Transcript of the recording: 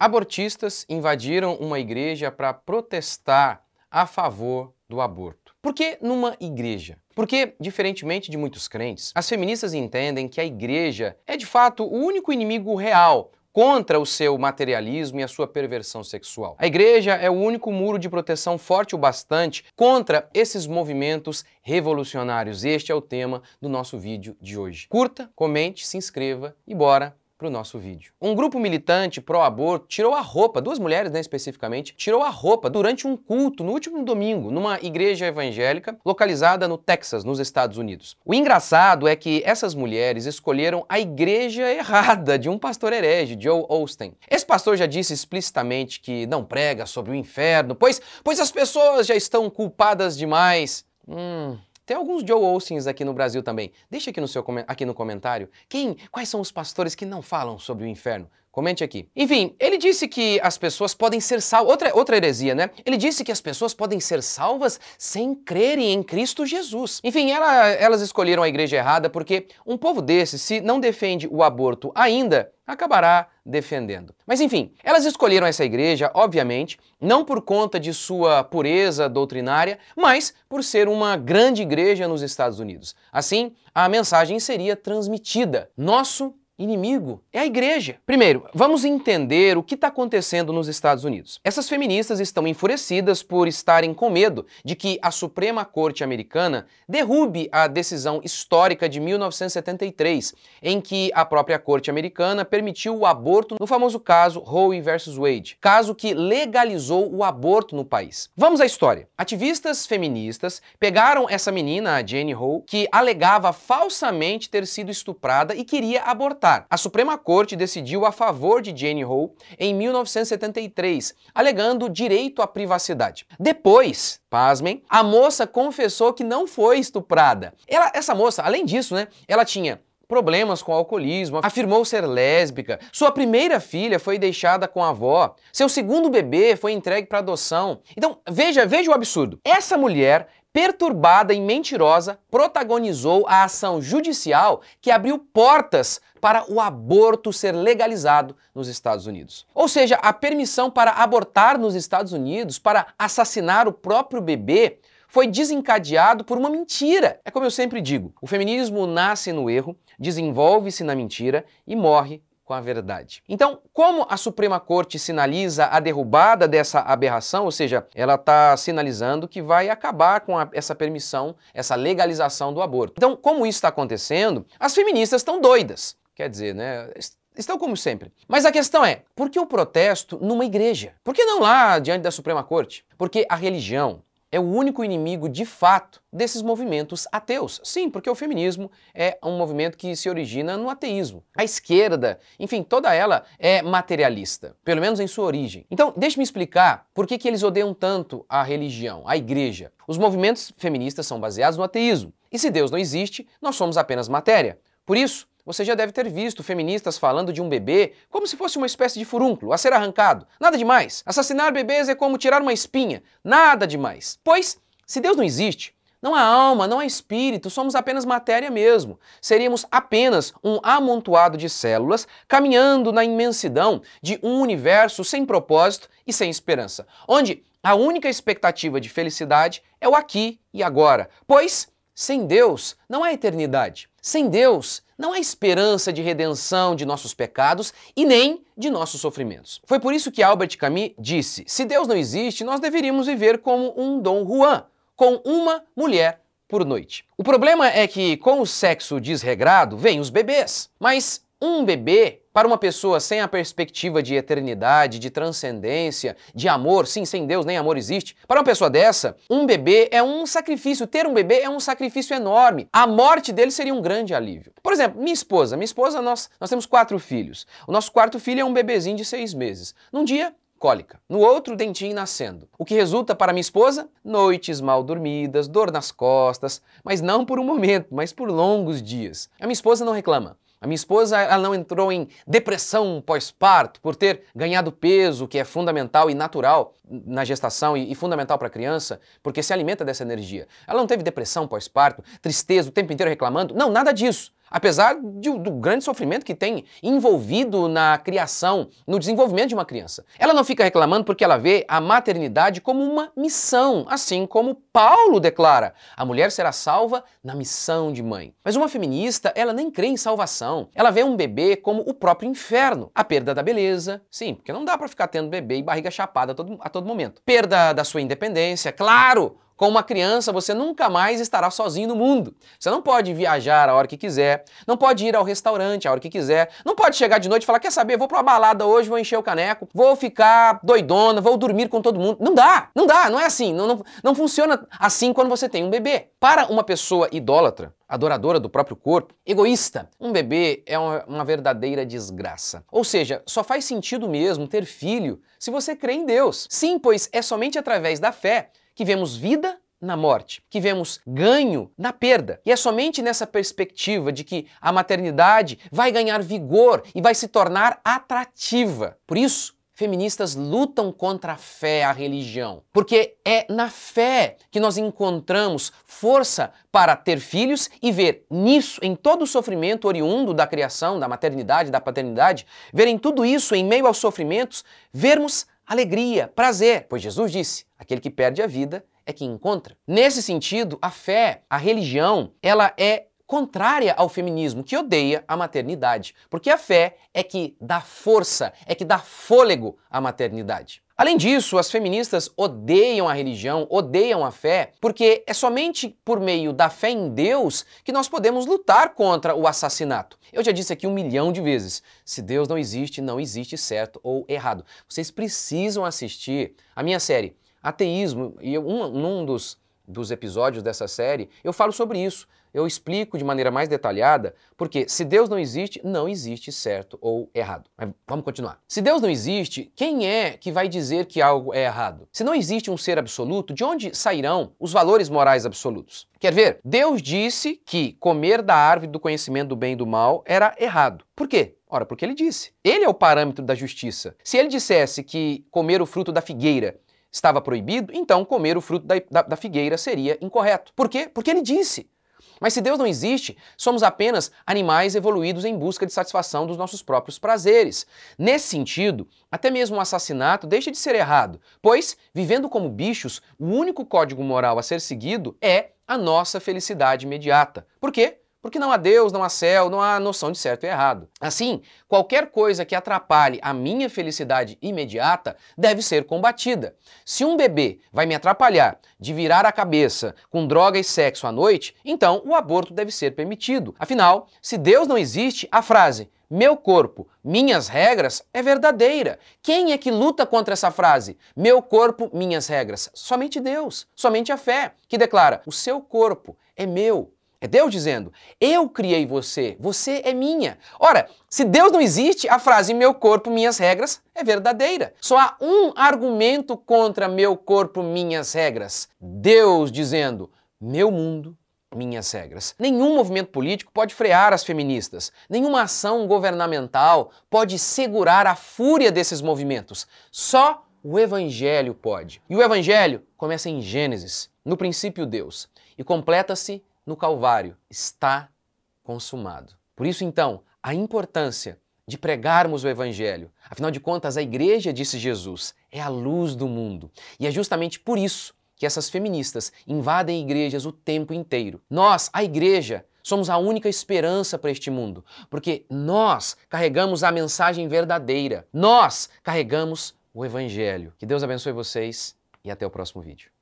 Abortistas invadiram uma igreja para protestar a favor do aborto. Por que numa igreja? Porque, diferentemente de muitos crentes, as feministas entendem que a igreja é de fato o único inimigo real contra o seu materialismo e a sua perversão sexual. A igreja é o único muro de proteção forte o bastante contra esses movimentos revolucionários. Este é o tema do nosso vídeo de hoje. Curta, comente, se inscreva e bora para o nosso vídeo. Um grupo militante pró-aborto tirou a roupa, duas mulheres né, especificamente, tirou a roupa durante um culto no último domingo, numa igreja evangélica localizada no Texas, nos Estados Unidos. O engraçado é que essas mulheres escolheram a igreja errada de um pastor herege, Joe Austin. Esse pastor já disse explicitamente que não prega sobre o inferno, pois, pois as pessoas já estão culpadas demais. Hum, tem alguns Joe Ostins aqui no Brasil também. Deixa aqui no, seu, aqui no comentário quem, quais são os pastores que não falam sobre o inferno. Comente aqui. Enfim, ele disse que as pessoas podem ser salvas. Outra, outra heresia, né? Ele disse que as pessoas podem ser salvas sem crerem em Cristo Jesus. Enfim, ela, elas escolheram a igreja errada porque um povo desse, se não defende o aborto ainda, acabará defendendo. Mas enfim, elas escolheram essa igreja, obviamente, não por conta de sua pureza doutrinária, mas por ser uma grande igreja nos Estados Unidos. Assim, a mensagem seria transmitida. Nosso inimigo é a igreja. Primeiro, vamos entender o que está acontecendo nos Estados Unidos. Essas feministas estão enfurecidas por estarem com medo de que a Suprema Corte Americana derrube a decisão histórica de 1973, em que a própria Corte Americana permitiu o aborto no famoso caso Roe versus Wade, caso que legalizou o aborto no país. Vamos à história. Ativistas feministas pegaram essa menina, a Jane Roe, que alegava falsamente ter sido estuprada e queria abortar militar. A Suprema Corte decidiu a favor de Jane Hall em 1973, alegando direito à privacidade. Depois, pasmem, a moça confessou que não foi estuprada. Ela, essa moça, além disso, né, ela tinha problemas com alcoolismo, afirmou ser lésbica, sua primeira filha foi deixada com a avó, seu segundo bebê foi entregue para adoção. Então, veja, veja o absurdo. Essa mulher perturbada e mentirosa, protagonizou a ação judicial que abriu portas para o aborto ser legalizado nos Estados Unidos. Ou seja, a permissão para abortar nos Estados Unidos, para assassinar o próprio bebê, foi desencadeado por uma mentira. É como eu sempre digo: o feminismo nasce no erro, desenvolve-se na mentira e morre com a verdade. Então, como a Suprema Corte sinaliza a derrubada dessa aberração, ou seja, ela está sinalizando que vai acabar com a, essa permissão, essa legalização do aborto. Então, como isso está acontecendo, as feministas estão doidas. Quer dizer, né? Estão como sempre. Mas a questão é, por que o protesto numa igreja? Por que não lá diante da Suprema Corte? Porque a religião, é o único inimigo de fato desses movimentos ateus. Sim, porque o feminismo é um movimento que se origina no ateísmo. A esquerda, enfim, toda ela é materialista, pelo menos em sua origem. Então, deixe-me explicar por que, que eles odeiam tanto a religião, a igreja. Os movimentos feministas são baseados no ateísmo. E se Deus não existe, nós somos apenas matéria. Por isso, você já deve ter visto feministas falando de um bebê como se fosse uma espécie de furúnculo a ser arrancado. Nada demais. Assassinar bebês é como tirar uma espinha. Nada demais. Pois, se Deus não existe, não há alma, não há espírito, somos apenas matéria mesmo. Seríamos apenas um amontoado de células caminhando na imensidão de um universo sem propósito e sem esperança, onde a única expectativa de felicidade é o aqui e agora. Pois, sem Deus não há eternidade. Sem Deus não há esperança de redenção de nossos pecados e nem de nossos sofrimentos. Foi por isso que Albert Camus disse: se Deus não existe, nós deveríamos viver como um Dom Juan, com uma mulher por noite. O problema é que, com o sexo desregrado, vêm os bebês. Mas um bebê, para uma pessoa sem a perspectiva de eternidade, de transcendência, de amor, sim, sem Deus nem amor existe, para uma pessoa dessa, um bebê é um sacrifício. Ter um bebê é um sacrifício enorme. A morte dele seria um grande alívio. Por exemplo, minha esposa. Minha esposa, nós, nós temos quatro filhos. O nosso quarto filho é um bebezinho de seis meses. Num dia, cólica. No outro, dentinho nascendo. O que resulta para minha esposa? Noites mal dormidas, dor nas costas, mas não por um momento, mas por longos dias. A minha esposa não reclama. A minha esposa ela não entrou em depressão pós-parto por ter ganhado peso, que é fundamental e natural na gestação e, e fundamental para a criança, porque se alimenta dessa energia. Ela não teve depressão pós-parto, tristeza o tempo inteiro reclamando. Não, nada disso apesar de, do grande sofrimento que tem envolvido na criação, no desenvolvimento de uma criança. Ela não fica reclamando porque ela vê a maternidade como uma missão, assim como Paulo declara: a mulher será salva na missão de mãe. Mas uma feminista, ela nem crê em salvação. Ela vê um bebê como o próprio inferno, a perda da beleza, sim, porque não dá para ficar tendo bebê e barriga chapada a todo, a todo momento. Perda da sua independência, claro, com uma criança, você nunca mais estará sozinho no mundo. Você não pode viajar a hora que quiser, não pode ir ao restaurante a hora que quiser, não pode chegar de noite e falar: quer saber, vou pra uma balada hoje, vou encher o caneco, vou ficar doidona, vou dormir com todo mundo. Não dá, não dá, não é assim. Não, não, não funciona assim quando você tem um bebê. Para uma pessoa idólatra, adoradora do próprio corpo, egoísta. Um bebê é uma, uma, verdadeira desgraça. Ou seja, só faz sentido mesmo ter filho se você crê em Deus. Sim, pois é somente através da fé que vemos vida na morte, que vemos ganho na perda. E é somente nessa perspectiva de que a maternidade vai ganhar vigor e vai se tornar atrativa. Por isso, feministas lutam contra a fé, a religião, porque é na fé que nós encontramos força para ter filhos e ver nisso, em todo o sofrimento oriundo da criação, da maternidade, da paternidade, ver em tudo isso, em meio aos sofrimentos, vermos alegria, prazer, pois Jesus disse: Aquele que perde a vida é quem encontra. Nesse sentido, a fé, a religião, ela é contrária ao feminismo, que odeia a maternidade, porque a fé é que dá força, é que dá fôlego à maternidade. Além disso, as feministas odeiam a religião, odeiam a fé, porque é somente por meio da fé em Deus que nós podemos lutar contra o assassinato. Eu já disse aqui um milhão de vezes: se Deus não existe, não existe certo ou errado. Vocês precisam assistir a minha série Ateísmo, e um, num dos, dos episódios dessa série, eu falo sobre isso. Eu explico de maneira mais detalhada, porque se Deus não existe, não existe certo ou errado. Mas vamos continuar. Se Deus não existe, quem é que vai dizer que algo é errado? Se não existe um ser absoluto, de onde sairão os valores morais absolutos? Quer ver? Deus disse que comer da árvore do conhecimento do bem e do mal era errado. Por quê? Ora, porque ele disse. Ele é o parâmetro da justiça. Se ele dissesse que comer o fruto da figueira estava proibido, então comer o fruto da, da, da figueira seria incorreto. Por quê? Porque ele disse. Mas se Deus não existe, somos apenas animais evoluídos em busca de satisfação dos nossos próprios prazeres. Nesse sentido, até mesmo o um assassinato deixa de ser errado, pois, vivendo como bichos, o único código moral a ser seguido é a nossa felicidade imediata. Por quê? Porque não há Deus, não há céu, não há noção de certo e errado. Assim, qualquer coisa que atrapalhe a minha felicidade imediata deve ser combatida. Se um bebê vai me atrapalhar de virar a cabeça com droga e sexo à noite, então o aborto deve ser permitido. Afinal, se Deus não existe, a frase meu corpo, minhas regras é verdadeira. Quem é que luta contra essa frase? Meu corpo, minhas regras. Somente Deus, somente a fé, que declara: o seu corpo é meu, é Deus dizendo: Eu criei você, você é minha. Ora, se Deus não existe, a frase meu corpo, minhas regras é verdadeira. Só há um argumento contra meu corpo, minhas regras: Deus dizendo: Meu mundo, minhas regras. Nenhum movimento político pode frear as feministas. Nenhuma ação governamental pode segurar a fúria desses movimentos. Só o Evangelho pode. E o Evangelho começa em Gênesis, no princípio Deus, e completa-se no Calvário está consumado. Por isso, então, a importância de pregarmos o Evangelho. Afinal de contas, a igreja, disse Jesus, é a luz do mundo. E é justamente por isso que essas feministas invadem igrejas o tempo inteiro. Nós, a igreja, somos a única esperança para este mundo, porque nós carregamos a mensagem verdadeira. Nós carregamos o Evangelho. Que Deus abençoe vocês e até o próximo vídeo.